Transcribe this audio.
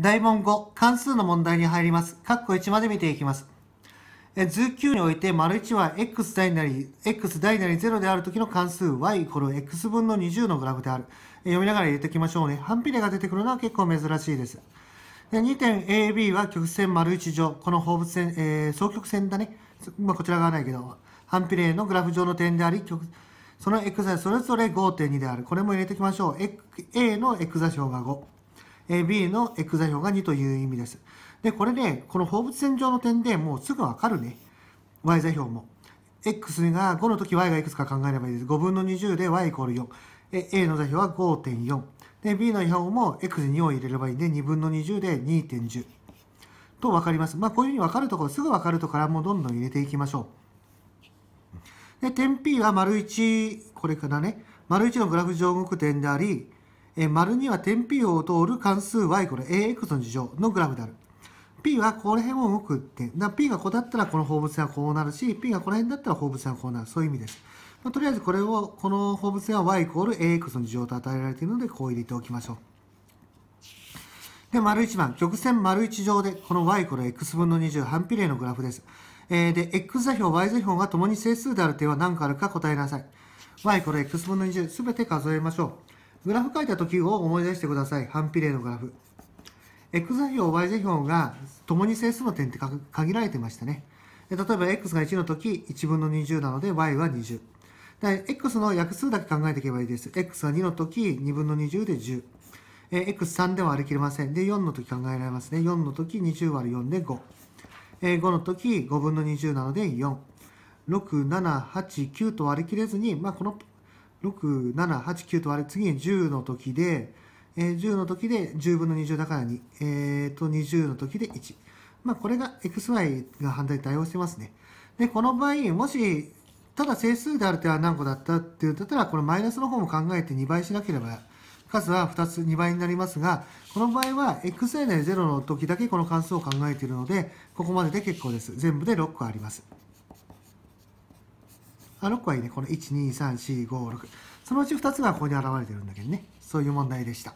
大問5、関数の問題に入ります。括弧1まで見ていきます。図9において、丸1は x 大なり、x 大なり0である時の関数 y イコール x 分の20のグラフである。読みながら入れておきましょうね。反比例が出てくるのは結構珍しいです。2点 AB は曲線丸1乗。この放物線、えー、双曲線だね。まあ、こちら側ないけど、反比例のグラフ上の点であり、その x 座それぞれ5.2である。これも入れておきましょう。A の x 座標が5。B の x 座標が2という意味です。で、これで、この放物線上の点でもうすぐわかるね。y 座標も。x が5の時 y がいくつか考えればいいです。5分の20で y イコール4。A の座標は5.4。で、B の標も x に2を入れればいいんで、2分の20で2.10。と分かります。まあ、こういうふうに分かるところ、すぐ分かるところからもうどんどん入れていきましょう。で、点 P は丸1、これからね、丸1のグラフ上く点であり、え丸2は点 P を通る関数 y これ ax の事乗のグラフである。P はここら辺を動く点。な P がこうだったらこの放物線はこうなるし、P がこの辺だったら放物線はこうなる。そういう意味です。まあ、とりあえずこれを、この放物線は y イコール ax の事乗と与えられているので、こう入れておきましょう。で、丸1番、曲線丸1乗で、この y イコール x 分の20、反比例のグラフです。えー、で、x 座標、y 座標が共に整数である点は何個あるか答えなさい。y イコール x 分の20、すべて数えましょう。グラフ書いた時を思い出してください。反比例のグラフ。x 座標、y 座標が共に整数の点って限られてましたね。例えば x が1の時、1分の20なので y は20。x の約数だけ考えていけばいいです。x が2の時、2分の20で10。x3 では割り切れません。で、4の時考えられますね。4の時、20割る4で5。5の時、5分の20なので4。6、7、8、9と割り切れずに、まあ、この6789と割れ次に10の時で、えー、10の時で10分の20だから2、えー、と20の時で1、まあ、これが xy が反対に対応してますねでこの場合もしただ整数である手は何個だったって言うんだったらこのマイナスの方も考えて2倍しなければ数は2つ2倍になりますがこの場合は xy で0の時だけこの関数を考えているのでここまでで結構です全部で6個ありますあ6個はいいねこの12345 6そのうち2つがここに現れてるんだけどねそういう問題でした